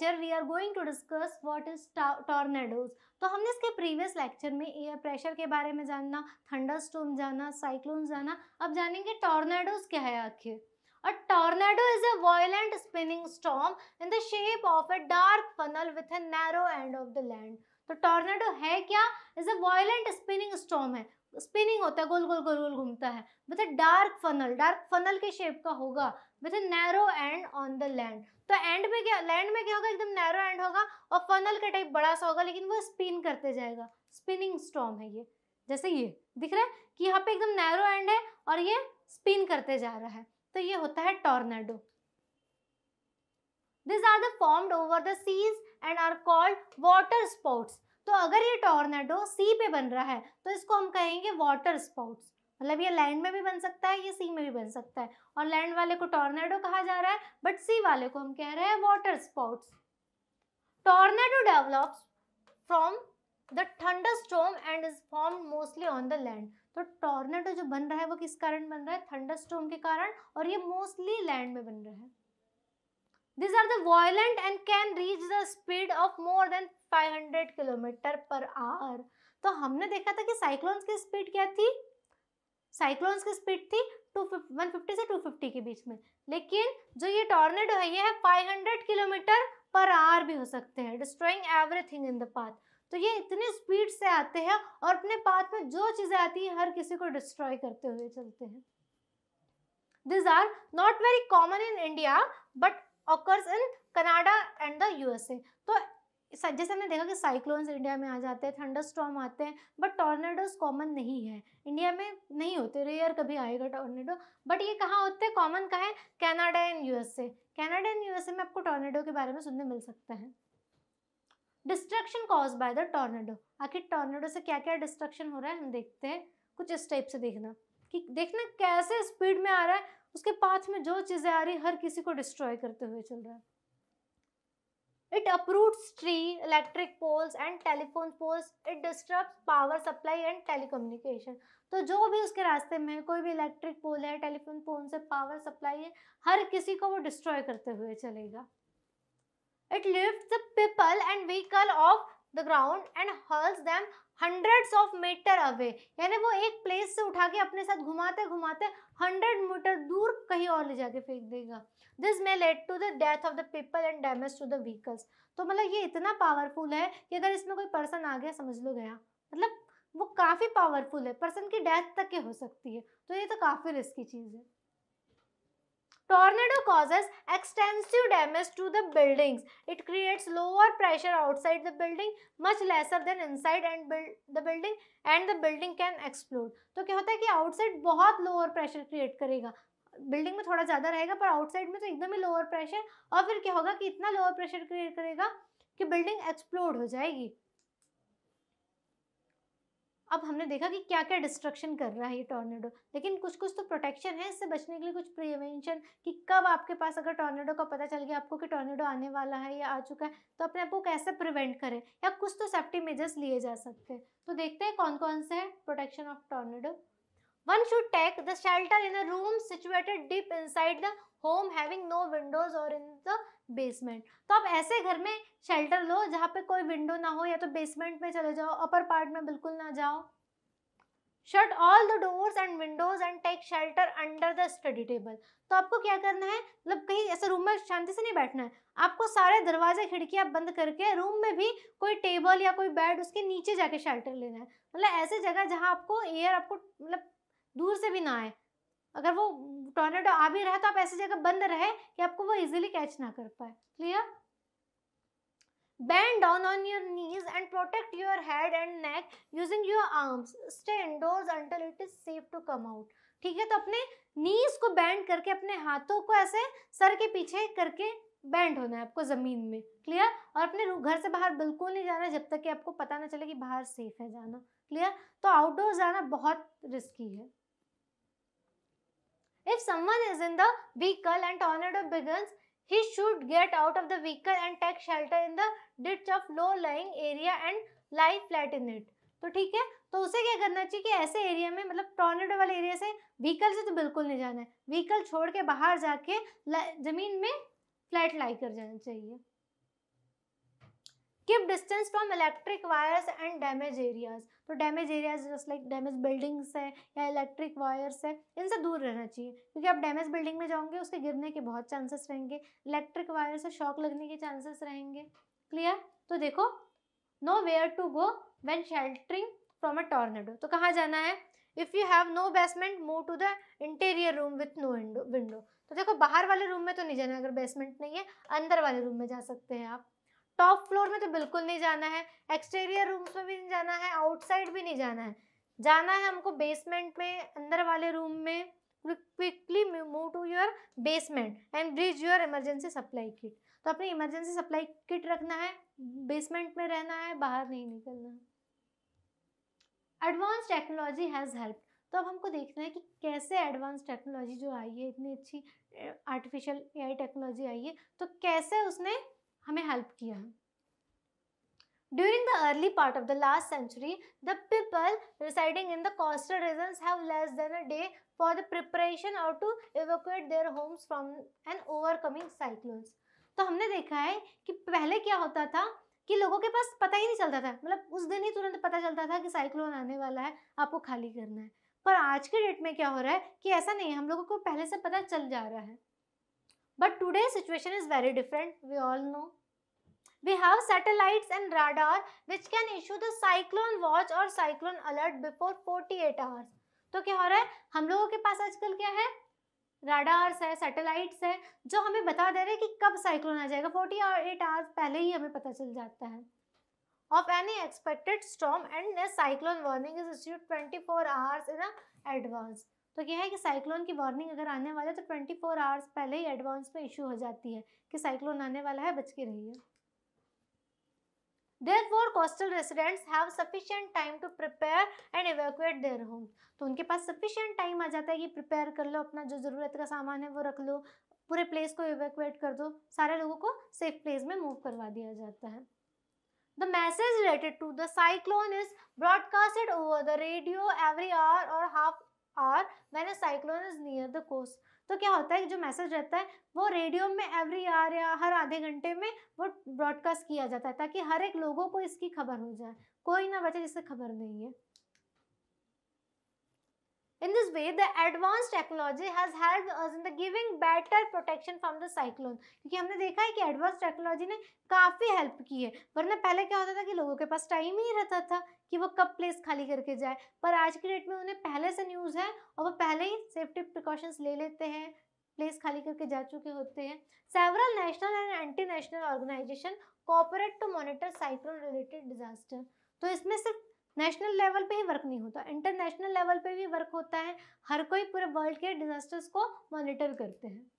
Lecture we are going to discuss what is tornadoes तो हमने इसके प्रीवियस लेक्चर में एयर प्रेशर के बारे में जानना थंडरस्टॉर्म जाना साइक्लोन जाना अब जानेंगे टॉर्नेडोज क्या है आखिर a tornado is a violent spinning storm in the shape of a dark funnel with a narrow end of the land तो टॉर्नेडो है क्या is a violent spinning storm है स्पिनिंग होता है गोल गोल गोल गोल घूमता है with dark funnel dark funnel के शेप का होगा with narrow end on the land तो एंड में क्या लैंड में क्या होगा एकदम नैरो एंड होगा और फनल का टाइप बड़ा सा होगा लेकिन वो स्पिन करते जाएगा स्पिनिंग स्टॉम है ये जैसे ये दिख रहा है कि यहाँ पे एकदम नैरो एंड है और ये स्पिन करते जा रहा है तो ये होता है tornado this are the formed over the seas and are called water spouts तो अगर ये टॉर्नेडो सी पे बन रहा है तो इसको हम कहेंगे वाटर स्पाउट्स मतलब ये लैंड में भी बन सकता है ये सी में भी बन सकता है और लैंड वाले को टॉर्नेडो कहा जा रहा है बट सी वाले को हम कह रहे हैं water spouts tornado develops from the thunder storm and is form mostly on the land तो टॉर्नेडो जो बन रहा है वो किस कारण बन रहा है थंडर स्टोम के कारण और ये मोस्टली लैंड में बन रहा है These are the violent and can reach the speed of more than 500 kilometre per hour तो हमने देखा था कि साइक्लोन्स की स्पीड क्या थी साइक्लोन्स की स्पीड थी 150 से 250 के बीच में लेकिन जो ये टॉर्नेडो है ये है 500 किलोमीटर पर आवर भी हो सकते हैं destroying everything in the path तो ये इतने स्पीड से आते हैं और अपने पाथ में जो चीज़ें आती है हर किसी को डिस्ट्रॉय करते हुए चलते हैं these are not very common in India but occurs in Canada and the USA तो जैसे हमने देखा कि साइक्लोन्स इंडिया में आ जाते हैं थंडर स्टॉम आते हैं बट टॉर्नेडोज कॉमन नहीं है इंडिया में नहीं होते रेयर कभी आएगा टॉर्नेडो बट ये कहाँ होते हैं कॉमन कहाँ है Canada and USA Canada and USA में आपको टॉर्नेडो के बारे में सुनने मिल सकता है destruction cause by the tornado आखिर टॉर्नेडो से क्या क्या डिस्ट्रक्शन हो रहा है हम देखते हैं कुछ इस टाइप से देखना कि देखना कैसे स्पीड में आ रहा है उसके पाथ में जो चीज़ें आ रही हर किसी को डिस्ट्रॉय करते हुए चल रहा है it uproots tree electric poles and telephone poles it disturb power supply and telecommunication तो जो भी उसके रास्ते में कोई भी इलेक्ट्रिक पोल है टेलीफोन पोल से पावर सप्लाई है हर किसी को वो डिस्ट्रॉय करते हुए चलेगा it lift the people and vehicle of the ground and hurls them hundreds of metre away यानी वो एक प्लेस से उठा के अपने साथ घुमाते घुमाते हंड्रेड मीटर दूर कहीं और ले जाके फेंक देगा this may lead to the death of the people and damage to the vehicles तो मतलब ये इतना पावरफुल है कि अगर इसमें कोई पर्सन आ गया समझ लो गया मतलब वो काफ़ी पावरफुल है पर्सन की डेथ तक के हो सकती है तो ये तो काफ़ी रिस्की चीज़ है Tornado causes extensive damage to the buildings. It creates lower pressure outside the building, much lesser than inside and build the building and the building can explode. तो क्या होता है कि outside बहुत lower pressure create करेगा building में थोड़ा ज़्यादा रहेगा पर outside में तो एकदम ही lower pressure और फिर क्या होगा कि इतना lower pressure create करेगा कि building explode हो जाएगी अब हमने देखा कि क्या क्या डिस्ट्रक्शन कर रहा है ये टॉर्नेडो लेकिन कुछ कुछ तो प्रोटेक्शन है इससे बचने के लिए कुछ प्रिवेंशन कि कब आपके पास अगर टॉर्नेडो का पता चल गया आपको कि टॉर्नेडो आने वाला है या आ चुका है तो अपने आप को कैसे प्रिवेंट करें या कुछ तो सेफ्टी मेजर्स लिए जा सकते हैं तो देखते हैं कौन कौन से हैं protection of tornado one should take the shelter in a room situated deep inside the home having no windows और इन द बेसमेंट तो आप ऐसे घर में शेल्टर लो जहाँ पे कोई विंडो ना हो या तो बेसमेंट में चले जाओ अपर पार्ट में बिल्कुल ना जाओ shut all the doors and windows and take shelter under the study table तो आपको क्या करना है मतलब कहीं ऐसे रूम में शांति से नहीं बैठना है आपको सारे दरवाजे खिड़कियां बंद करके रूम में भी कोई टेबल या कोई बेड उसके नीचे जाके शेल्टर लेना है मतलब ऐसे जगह जहाँ आपको एयर आपको मतलब दूर से भी ना आए अगर वो टॉर्नेडो आ भी रहा तो आप ऐसी जगह बंद रहे कि आपको वो इजिली कैच ना कर पाए clear band down on your knees and protect your head and neck using your arms stay indoors until it is safe to come out ठीक है तो अपने नीज को बैंड करके अपने हाथों को ऐसे सर के पीछे करके बैंड होना है आपको ज़मीन में क्लियर और अपने घर से बाहर बिल्कुल नहीं जाना जब तक कि आपको पता ना चले कि बाहर सेफ है जाना क्लियर तो आउटडोर जाना बहुत रिस्की है If someone is in the vehicle and tornado begins, he should get out of the vehicle and take shelter in the ditch of low lying area and lie flat in it. तो ठीक है तो उसे क्या करना चाहिए कि ऐसे एरिया में मतलब टॉर्नेडो वाले एरिया से व्हीकल से तो बिल्कुल नहीं जाना है व्हीकल छोड़ के बाहर जाके ज़मीन में फ्लैट लाई कर जाना चाहिए keep distance from electric wires and damage areas तो damage areas just like damage buildings है या इलेक्ट्रिक वायर्स है इनसे दूर रहना चाहिए क्योंकि आप डैमेज बिल्डिंग में जाओगे उसके गिरने के बहुत चांसेस रहेंगे इलेक्ट्रिक वायर से शॉक लगने के चांसेस रहेंगे क्लियर तो देखो know where to go when sheltering from a tornado तो कहाँ जाना है if you have no basement move to the interior room with no window तो देखो बाहर वाले रूम में तो नहीं जाना अगर बेसमेंट नहीं है अंदर वाले रूम में जा सकते हैं आप टॉप फ्लोर में तो बिल्कुल नहीं जाना है एक्सटीरियर रूम्स में भी नहीं जाना है आउटसाइड भी नहीं जाना है जाना है हमको बेसमेंट में अंदर वाले रूम में quickly move to your basement and bring your emergency supply kit तो अपनी इमरजेंसी सप्लाई किट रखना है बेसमेंट में रहना है बाहर नहीं निकलना है एडवांस टेक्नोलॉजी हैज़ हेल्प तो अब हमको देखना है कि कैसे एडवांस टेक्नोलॉजी जो आई है इतनी अच्छी आर्टिफिशियल एआई टेक्नोलॉजी आई है तो कैसे उसने हमें हेल्प किया during the early part of the last century the people residing in the coastal region have less than a day for the preparation और to evacuate their homes from an overcoming cyclones तो हमने देखा है कि पहले क्या होता था कि लोगों के पास पता ही नहीं चलता था मतलब उस दिन ही तुरंत पता चलता था कि साइक्लोन आने वाला है आपको खाली करना है पर आज के डेट में क्या हो रहा है कि ऐसा नहीं है हम लोगों को पहले से पता चल जा रहा है but today's situation is very different we all know we have satellites and radar which can issue the cyclone watch or cyclone alert before 48 hours तो क्या हो रहा है हम लोगों के पास आजकल क्या है राडार्स है सैटेलाइट्स है जो हमें बता दे रहे हैं कि कब साइक्लोन आ जाएगा फोर्टी एट आवर्स पहले ही हमें पता चल जाता है of any expected storm and cyclone warning is issued twenty four hours in advance तो यह है कि साइक्लोन की वार्निंग अगर आने वाला है तो 24 आवर्स पहले ही एडवांस में इशू हो जाती है कि साइक्लोन आने वाला है बच के रहिए therefore coastal residents have sufficient time to prepare and evacuate their homes तो उनके पास sufficient time आ जाता है कि prepare कर लो अपना जो ज़रूरत का सामान है वो रख लो पूरे प्लेस को इवेकुएट कर दो सारे लोगों को सेफ प्लेस में मूव करवा दिया जाता है The message related to the cyclone is broadcasted over the radio every hour or half hour when a cyclone is near the coast तो क्या होता है कि जो मैसेज रहता है वो रेडियो में एवरी आर या हर आधे घंटे में वो ब्रॉडकास्ट किया जाता है ताकि हर एक लोगों को इसकी खबर हो जाए कोई ना बचे जिससे खबर नहीं है In this way, the advanced technology has helped us in the giving better protection from the cyclone. क्योंकि हमने देखा है कि advanced technology ने काफ़ी help की है वरना पहले क्या होता था कि लोगों के पास time ही रहता था कि वो कब प्लेस खाली करके जाए पर आज की डेट में उन्हें पहले से न्यूज़ है और वो पहले ही सेफ्टी प्रिकॉशंस ले लेते हैं प्लेस खाली करके जा चुके होते हैं several national and international organization cooperate to monitor cyclone related disaster तो इसमें सिर्फ नेशनल लेवल पे ही वर्क नहीं होता इंटरनेशनल लेवल पे भी वर्क होता है हर कोई पूरे वर्ल्ड के डिजास्टर्स को मॉनिटर करते हैं